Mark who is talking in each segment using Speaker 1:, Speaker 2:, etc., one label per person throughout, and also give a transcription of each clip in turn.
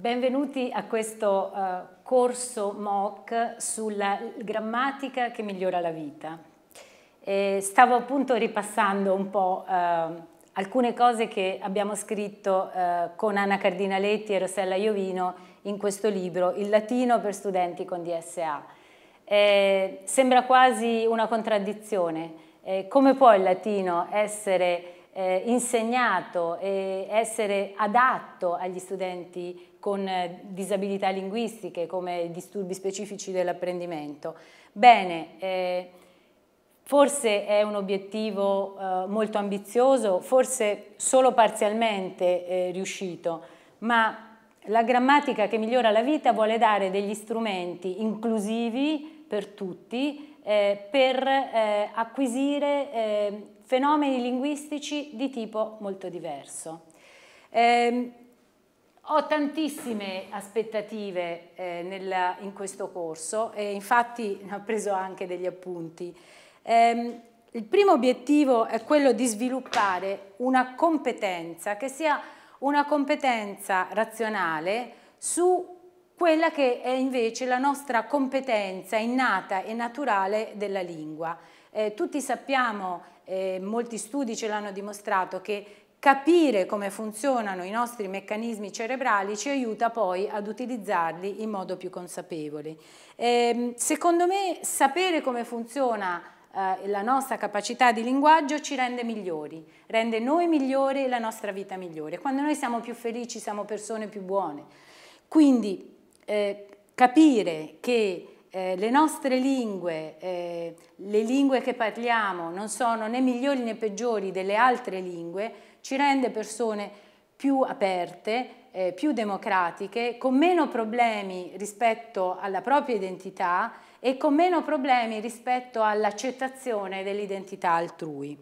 Speaker 1: Benvenuti a questo uh, corso MOOC sulla grammatica che migliora la vita. E stavo appunto ripassando un po' uh, alcune cose che abbiamo scritto uh, con Anna Cardinaletti e Rossella Iovino in questo libro, Il latino per studenti con DSA. E sembra quasi una contraddizione. E come può il latino essere eh, insegnato e essere adatto agli studenti con eh, disabilità linguistiche come disturbi specifici dell'apprendimento. Bene, eh, forse è un obiettivo eh, molto ambizioso, forse solo parzialmente eh, riuscito, ma la grammatica che migliora la vita vuole dare degli strumenti inclusivi per tutti eh, per eh, acquisire fenomeni linguistici di tipo molto diverso. Eh, ho tantissime aspettative eh, nel, in questo corso e infatti ne ho preso anche degli appunti. Ehm, il primo obiettivo è quello di sviluppare una competenza che sia una competenza razionale su quella che è invece la nostra competenza innata e naturale della lingua. Eh, tutti sappiamo, eh, molti studi ce l'hanno dimostrato, che capire come funzionano i nostri meccanismi cerebrali ci aiuta poi ad utilizzarli in modo più consapevole. Ehm, secondo me sapere come funziona eh, la nostra capacità di linguaggio ci rende migliori, rende noi migliori e la nostra vita migliore. Quando noi siamo più felici siamo persone più buone. Quindi eh, capire che eh, le nostre lingue, eh, le lingue che parliamo non sono né migliori né peggiori delle altre lingue, ci rende persone più aperte, eh, più democratiche, con meno problemi rispetto alla propria identità e con meno problemi rispetto all'accettazione dell'identità altrui.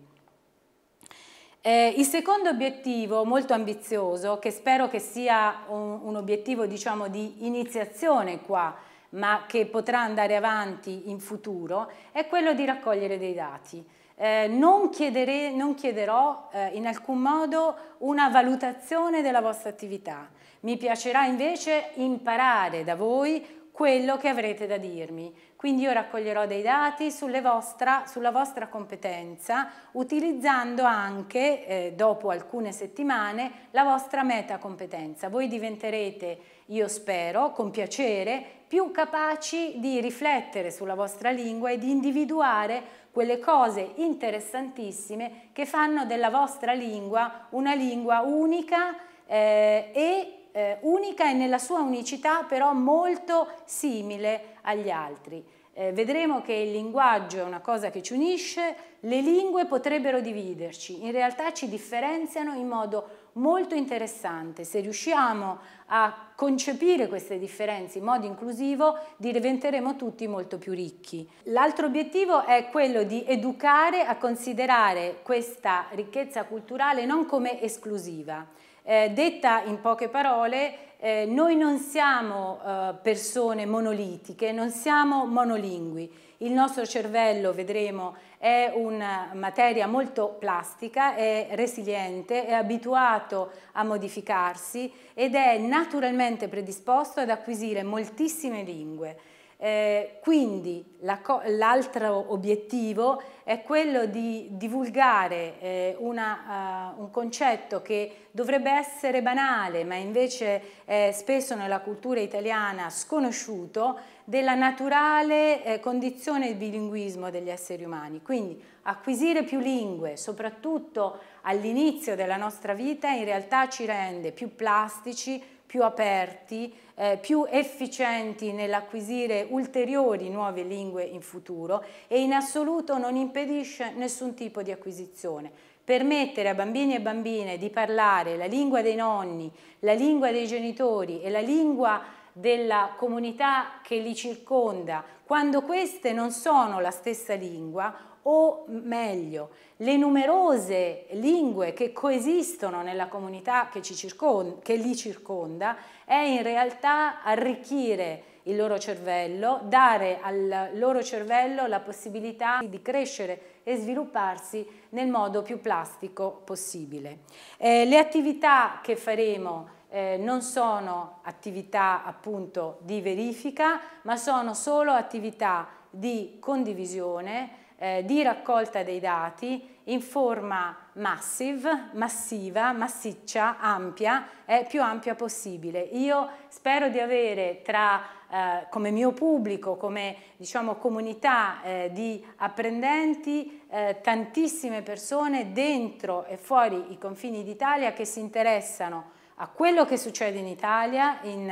Speaker 1: Eh, il secondo obiettivo molto ambizioso, che spero che sia un, un obiettivo diciamo, di iniziazione qua, ma che potrà andare avanti in futuro, è quello di raccogliere dei dati. Eh, non, chiedere, non, chiederò eh, in alcun modo una valutazione della vostra attività. Mi piacerà invece imparare da voi quello che avrete da dirmi. Quindi io raccoglierò dei dati vostra, sulla vostra competenza utilizzando anche, eh, dopo alcune settimane, la vostra metacompetenza. Voi diventerete, io spero, con piacere, più capaci di riflettere sulla vostra lingua e di individuare quelle cose interessantissime che fanno della vostra lingua una lingua unica eh, e eh, unica e nella sua unicità però molto simile agli altri. Eh, vedremo che il linguaggio è una cosa che ci unisce, le lingue potrebbero dividerci, in realtà ci differenziano in modo molto interessante. Se riusciamo a concepire queste differenze in modo inclusivo, diventeremo tutti molto più ricchi. L'altro obiettivo è quello di educare a considerare questa ricchezza culturale non come esclusiva, eh, detta in poche parole, eh, noi non siamo eh, persone monolitiche, non siamo monolingui. Il nostro cervello, vedremo, è una materia molto plastica, è resiliente, è abituato a modificarsi ed è naturalmente predisposto ad acquisire moltissime lingue. Eh, quindi l'altro obiettivo è quello di divulgare eh, una, uh, un concetto che dovrebbe essere banale, ma invece è spesso nella cultura italiana sconosciuto, della naturale eh, condizione di bilinguismo degli esseri umani. Quindi acquisire più lingue, soprattutto all'inizio della nostra vita, in realtà ci rende più plastici, più aperti, eh, più efficienti nell'acquisire ulteriori nuove lingue in futuro e in assoluto non impedisce nessun tipo di acquisizione. Permettere a bambini e bambine di parlare la lingua dei nonni, la lingua dei genitori e la lingua della comunità che li circonda, quando queste non sono la stessa lingua o meglio, le numerose lingue che coesistono nella comunità che, circonda, che li circonda, è in realtà arricchire il loro cervello, dare al loro cervello la possibilità di crescere e svilupparsi nel modo più plastico possibile. Eh, le attività che faremo eh, non sono attività appunto di verifica, ma sono solo attività di condivisione eh, di raccolta dei dati in forma massive, massiva, massiccia, ampia, eh, più ampia possibile. Io spero di avere tra eh, come mio pubblico, come diciamo, comunità eh, di apprendenti, eh, tantissime persone dentro e fuori i confini d'Italia che si interessano a quello che succede in Italia, in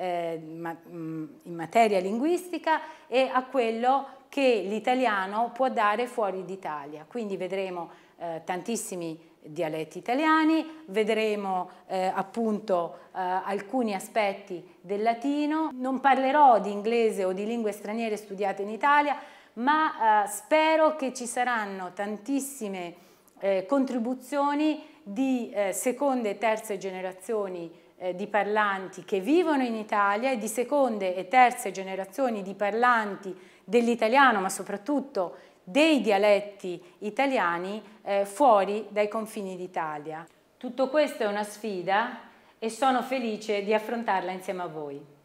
Speaker 1: eh, mm, in materia linguistica e a quello che l'italiano può dare fuori d'Italia. Quindi vedremo eh, tantissimi dialetti italiani, vedremo eh, appunto eh, alcuni aspetti del latino. Non parlerò di inglese o di lingue straniere studiate in Italia, ma eh, spero che ci saranno tantissime eh, contribuzioni di eh, seconde e terze generazioni eh, di parlanti che vivono in Italia e di seconde e terze generazioni di parlanti dell'italiano, ma soprattutto dei dialetti italiani eh, fuori dai confini d'Italia. Tutto questo è una sfida e sono felice di affrontarla insieme a voi.